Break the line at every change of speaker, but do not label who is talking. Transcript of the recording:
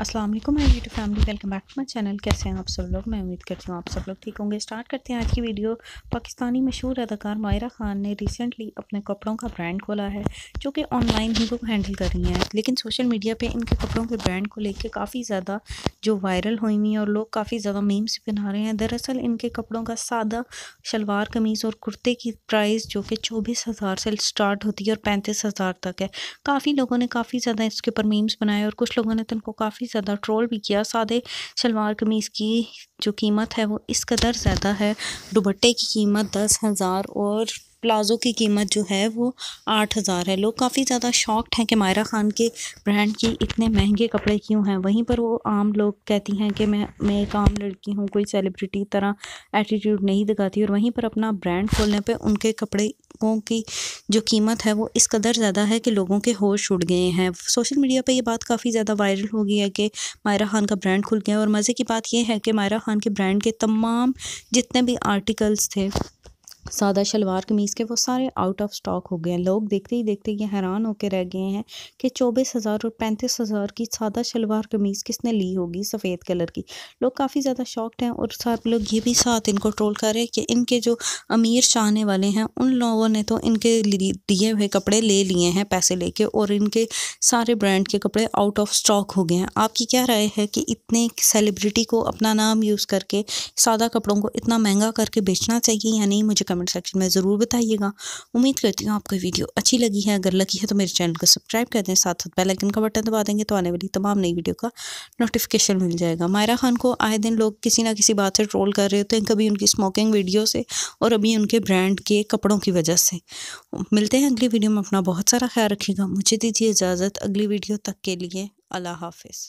अस्सलाम वालेकुम my YouTube family welcome back to my channel कैसे हैं आप सब लोग मैं उम्मीद करती हूँ आप सब लोग ठीक होंगे स्टार्ट करते हैं आज की वीडियो पाकिस्तानी मशहूर अदाकार मायरा खान ने रिसेंटली अपने कपड़ों का ब्रांड खोला है जो कि ऑनलाइन ही वो हैंडल कर रही हैं लेकिन सोशल मीडिया पर इनके कपड़ों के ब्रांड को लेकर काफ़ी ज़्यादा जो वायरल हुई हुई हैं और लोग काफ़ी ज़्यादा मीम्स बना रहे हैं दरअसल इनके कपड़ों का सादा शलवार कमीज़ और कुर्ते की प्राइस जो कि चौबीस हज़ार से स्टार्ट होती है और पैंतीस हज़ार तक है काफ़ी लोगों ने काफ़ी ज़्यादा इसके ऊपर मीम्स बनाए और कुछ लोगों ने तो इनको काफ़ी काफ़ी ज़्यादा ट्रोल भी किया सादे शलवार कमीज़ की जो कीमत है वो इस कदर ज़्यादा है दुबट्टे की कीमत दस हज़ार और प्लाज़ो की कीमत जो है वो आठ हज़ार है लोग काफ़ी ज़्यादा शॉक्ड हैं कि मायरा ख़ान के ब्रांड के इतने महंगे कपड़े क्यों हैं वहीं पर वो आम लोग कहती हैं कि मैं मैं एक आम लड़की हूँ कोई सेलिब्रिटी तरह एटीट्यूड नहीं दिखाती और वहीं पर अपना ब्रांड खोलने पे उनके कपड़े लोगों की जो कीमत है वो इस कदर ज़्यादा है कि लोगों के होश उड़ गए हैं सोशल मीडिया पर यह बात काफ़ी ज़्यादा वायरल हो गई है कि मायरा खान का ब्रांड खुल गया और मज़े की बात यह है कि मायरा खान के ब्रांड के तमाम जितने भी आर्टिकल्स थे सादा शलवार कमीज़ के वो सारे आउट ऑफ स्टॉक हो गए हैं लोग देखते ही देखते ये हैरान होकर रह गए हैं कि चौबीस हज़ार और पैंतीस हज़ार की सादा शलवार कमीज़ किसने ली होगी सफ़ेद कलर की लोग काफ़ी ज़्यादा शॉक्ड हैं और सब लोग ये भी साथ इनको ट्रोल कर रहे हैं कि इनके जो अमीर चाहने वाले हैं उन लोगों ने तो इनके दिए हुए कपड़े ले लिए हैं पैसे कर और इनके सारे ब्रांड के कपड़े आउट ऑफ स्टॉक हो गए हैं आपकी क्या राय है कि इतने सेलिब्रिटी को अपना नाम यूज़ करके सादा कपड़ों को इतना महंगा करके बेचना चाहिए या नहीं मुझे कमेंट कमेंट सेक्शन में ज़रूर बताइएगा उम्मीद करती हूँ आपको वीडियो अच्छी लगी है अगर लगी है तो मेरे चैनल को सब्सक्राइब कर दें साथ साथ बेलाइकन का बटन दबा देंगे तो आने वाली तमाम नई वीडियो का नोटिफिकेशन मिल जाएगा मायरा खान को आए दिन लोग किसी ना किसी बात से ट्रोल कर रहे होते हैं कभी उनकी स्मोकिंग वीडियो से और अभी उनके ब्रांड के कपड़ों की वजह से मिलते हैं अगली वीडियो में अपना बहुत सारा ख्याल रखिएगा मुझे दीजिए इजाज़त अगली वीडियो तक के लिए अल्लाह हाफिज़